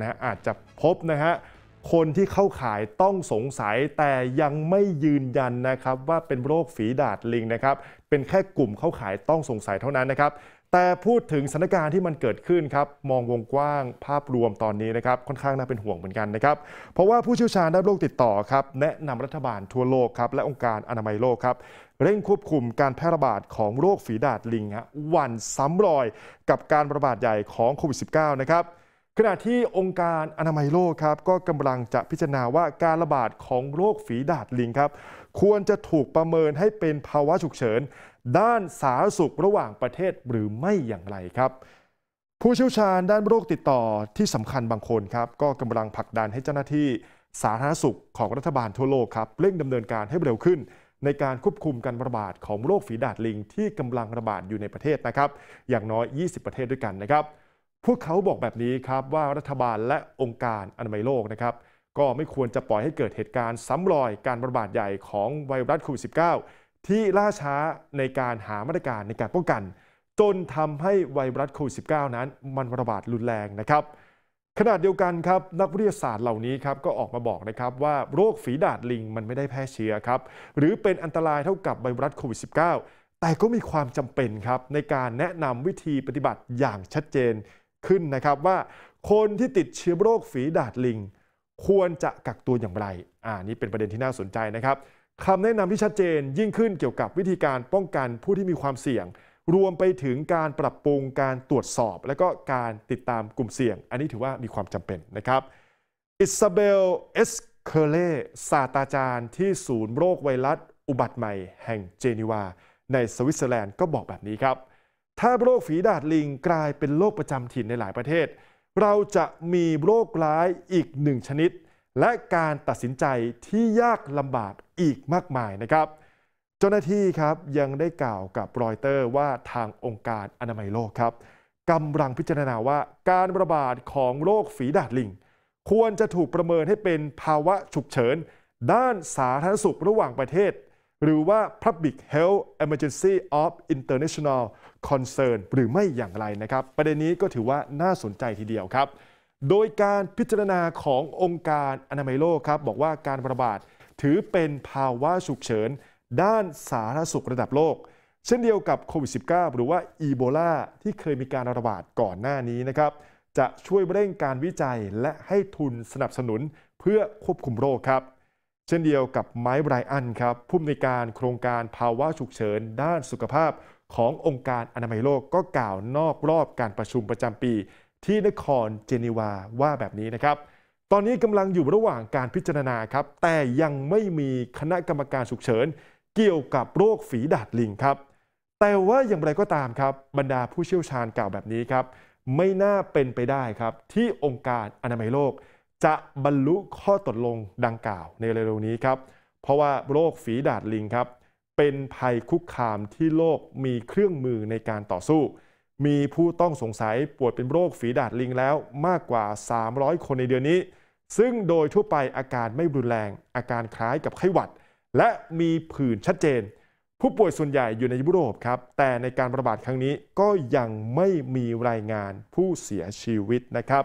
นะฮะ อาจจะพบนะฮะคนที่เข้าขายต้องสงสัย แต่ยังไม่ยืนยันนะครับ ว่าเป็นโรคฝีดาดลิงนะครับเป็นแค่กลุ่มเข้าขายต้องสงสัยเท่านั้นนะครับ แต่พูดถึงสถานการณ์ที่มันเกิดขึ้นครับมองวงกว้างภาพรวมตอนนี้นะครับค่อนข้างน่าเป็นห่วงเหมือนกันนะครับเพราะว่าผู้เชี่ยวชาญด้านโรคติดต่อครับ แนะนำรัฐบาลทั่วโลกครับและองค์การอนามัยโลกครับเร่งควบคุมการแพร่ระบาดของโรคฝีดาดลิงฮะวันซ้ำรอยกับการระบาดใหญ่ของโควิด -19 นะครับขณะที่องค์การอนามัยโลกครับก็กำลังจะพิจารณาว่าการระบาดของโรคฝีดาดลิงครับควรจะถูกประเมินให้เป็นภาวะฉุกเฉินด้านสาธารณสุขระหว่างประเทศหรือไม่อย่างไรครับ ผู้เชี่ยวชาญด้านโรคติดต่อที่สำคัญบางคนครับก็กำลังผลักดันให้เจ้าหน้าที่สาธารณสุขของรัฐบาลทั่วโลกครับเร่งดำเนินการให้เร็วขึ้น ในการควบคุมการระบาดของโรคฝีดาดลิงที่กำลังระบาดอยู่ในประเทศนะครับอย่างน้อย 20 ประเทศด้วยกันนะครับพวกเขาบอกแบบนี้ครับว่ารัฐบาลและองค์การอนามัยโลกนะครับก็ไม่ควรจะปล่อยให้เกิดเหตุการณ์ซ้ำรอยการระบาดใหญ่ของไวรัสโควิด -19 ที่ล่าช้าในการหามาตรการในการป้องกัน จนทำให้ไวรัสโควิด -19 นั้นมันระบาดรุนแรงนะครับขณะเดียวกันครับนักวิทยาศาสตร์เหล่านี้ครับก็ออกมาบอกนะครับว่าโรคฝีดาดลิงมันไม่ได้แพร่เชื้อครับหรือเป็นอันตรายเท่ากับไวรัสโควิด -19 แต่ก็มีความจำเป็นครับในการแนะนำวิธีปฏิบัติอย่างชัดเจนขึ้นนะครับว่าคนที่ติดเชื้อโรคฝีดาดลิง ควรจะกักตัวอย่างไร อ่านี่เป็นประเด็นที่น่าสนใจนะครับคำแนะนำที่ชัดเจนยิ่งขึ้นเกี่ยวกับวิธีการป้องกันผู้ที่มีความเสี่ยง รวมไปถึงการปรับปรุงการตรวจสอบ และก็การติดตามกลุ่มเสี่ยง อันนี้ถือว่ามีความจำเป็นนะครับอิซาเบลเอสเคเลศาสตราจารย์ที่ศูนย์โรคไวรัสอุบัติใหม่ แห่งเจนีวา ในสวิตเซอร์แลนด์ก็บอกแบบนี้ครับถ้าโรคฝีดาดลิง กลายเป็นโรคประจำถิ่นในหลายประเทศ เราจะมีโรคร้ายอีกหนึ่งชนิด และการตัดสินใจที่ยากลำบากอีกมากมายนะครับ เจ้าหน้าที่ครับยังได้กล่าวกับรอยเตอร์ว่าทางองค์การอนามัยโลกครับกำลังพิจารณาว่าการระบาดของโรคฝีดาดลิง ควรจะถูกประเมินให้เป็นภาวะฉุกเฉินด้านสาธารณสุขระหว่างประเทศหรือว่า Public Health Emergency of International Concern หรือไม่อย่างไรนะครับ ประเด็นนี้ก็ถือว่าน่าสนใจทีเดียวครับ โดยการพิจารณาขององค์การอนามัยโลกครับ บอกว่าการระบาดถือเป็นภาวะฉุกเฉินด้านสาธารณสุขระดับโลก เช่นเดียวกับโควิด -19 หรือว่าอีโบลาที่เคยมีการระบาดก่อนหน้านี้นะครับ จะช่วยเร่งการวิจัยและให้ทุนสนับสนุนเพื่อควบคุมโรคครับเช่นเดียวกับไม้ไบรอันครับผู้อำนวยการโครงการภาวะฉุกเฉินด้านสุขภาพขององค์การอนามัยโลกก็กล่าวนอกรอบการประชุมประจำปี ที่นครเจนีวาว่าแบบนี้นะครับ ตอนนี้กำลังอยู่ระหว่างการพิจารณาครับแต่ยังไม่มีคณะกรรมการฉุกเฉินเกี่ยวกับโรคฝีดาดลิงครับแต่ว่าอย่างไรก็ตามครับ บรรดาผู้เชี่ยวชาญกล่าวแบบนี้ครับไม่น่าเป็นไปได้ครับที่องค์การอนามัยโลกจะบรรลุข้อตกลงดังกล่าวในเร็วๆนี้ครับ เพราะว่าโรคฝีดาดลิงครับ เป็นภัยคุกคามที่โลกมีเครื่องมือในการต่อสู้ มีผู้ต้องสงสัยป่วยเป็นโรคฝีดาดลิงแล้วมากกว่า 300 คนในเดือนนี้ ซึ่งโดยทั่วไปอาการไม่รุนแรง อาการคล้ายกับไข้หวัด และมีผื่นชัดเจน ผู้ป่วยส่วนใหญ่อยู่ในยุโรปครับ แต่ในการระบาดครั้งนี้ก็ยังไม่มีรายงานผู้เสียชีวิตนะครับ